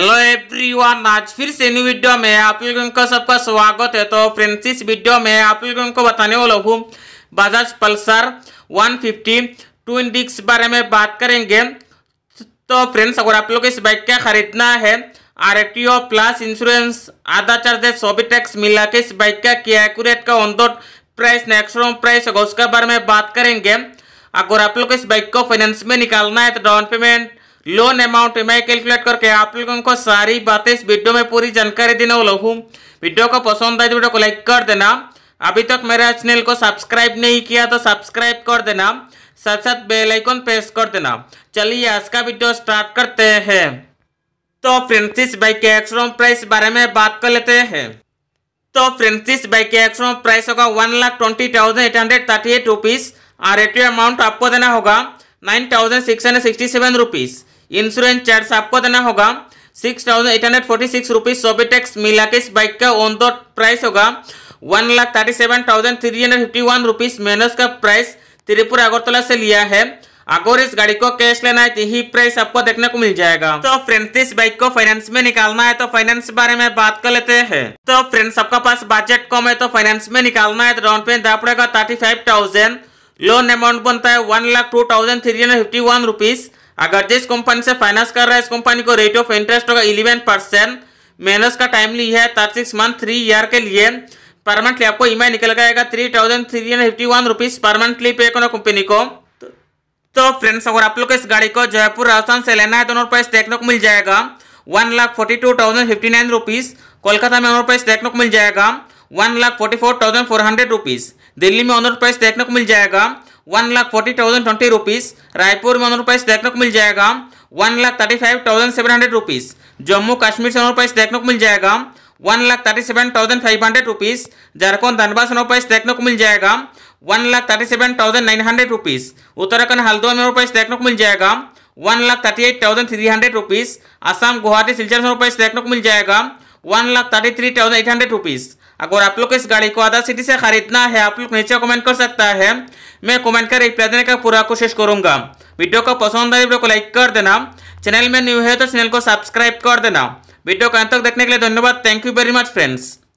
hello everyone आज फिर से न्यू वीडियो में आप लोगों का सबका स्वागत है तो फ्रेंड्स इस वीडियो में आप लोगों को बताने वाला हूँ बजाज पल्सर 150 इन डिक्स बारे में बात करेंगे तो फ्रेंड्स अगर आप लोग इस बाइक का खरीदना है आर प्लस इंश्योरेंस आधा चार्जेस सभी टैक्स मिला के इस बाइक का क्या एक्यूरेट का on road price next price होगा उसके बारे में बात करेंगे अगर आप लोग इस बाइक को फाइनेंस में निकालना है तो डाउन पेमेंट लोन अमाउंट मैं कैलकुलेट करके आप लोगों को सारी बातें इस वीडियो में पूरी जानकारी देने वाला हूँ वीडियो को पसंद आए तो वीडियो को लाइक कर देना अभी तक मेरा चैनल को सब्सक्राइब नहीं किया तो सब्सक्राइब कर देना साथ साथ बेल आइकन प्रेस कर देना चलिए आज का वीडियो स्टार्ट करते हैं तो फ्रेंसिस बाइक के एक्सरोम प्राइस बारे में बात कर लेते हैं तो फ्रेंसिस बाइक के एक्सरोम प्राइस होगा one lakh twenty thousand eight hundred thirty eight rupees और ए अमाउंट आपको देना होगा nine thousand six hundred sixty seven rupees insurance charge आपको देना होगा six thousand eight hundred forty six rupees सोबी टैक्स मिला के इस बाइक का ऑन द प्राइस होगा one lakh thirty seven thousand three hundred fifty one rupees मेनस का प्राइस त्रिपुर अगरतला से लिया है अगर इस गाड़ी को कैश लेना है तो यही प्राइस आपको देखने को मिल जाएगा तो फ्रेंड्स इस बाइक को फाइनेंस में निकालना है तो फाइनेंस बारे में बात कर लेते हैं तो फ्रेंड्स आपका पास बजट कम है तो फाइनेंस में निकालना है तो डाउन पेमेंट देना पड़ेगा thirty five thousand loan amount बनता है one lakh two thousand three hundred fifty one rupees अगर जिस कंपनी से फाइनेंस कर रहा है इस कंपनी को रेट ऑफ इंटरेस्ट होगा इलेवन परसेंट मेहनत का टाइम ली है thirty six month three year के लिए परमानेंटली आपको ई निकल जाएगा three thousand three hundred fifty one rupees monthly pay करना कंपनी को तो फ्रेंड्स अगर आप लोग को इस गाड़ी को जयपुर राजस्थान से लेना है तो प्राइस देखने को मिल जाएगा one lakh forty two thousand fifty nine rupees Kolkata में ऑनर प्राइस देखने को मिल जाएगा one lakh forty four thousand four hundred rupees Delhi में ऑनर प्राइस देखने को मिल जाएगा one lakh forty thousand twenty rupees Raipur में अनुर देखने को मिल जाएगा one lakh thirty five thousand seven hundred rupees Jammu Kashmir से अनुर देखने को मिल जाएगा one lakh thirty seven thousand five hundred rupees Jharkhand Dhanbad से अनुर देखने को मिल जाएगा one lakh thirty seven thousand nine hundred rupees Uttarakhand Haldwani में प्राइस देखने को मिल जाएगा one lakh thirty eight thousand three hundred rupees Assam Guwahati Silchar से प्राइस देखने को मिल जाएगा one lakh thirty three thousand eight hundred rupees अगर आप लोग को इस गाड़ी को आधा सिटी से खरीदना है आप लोग नीचे कमेंट कर सकता है मैं कमेंट कर रिप्लाई देने का पूरा कोशिश करूंगा वीडियो को पसंद आए वीडियो को लाइक कर देना चैनल में न्यू है तो चैनल को सब्सक्राइब कर देना वीडियो को अंत तक देखने के लिए धन्यवाद thank you very much friends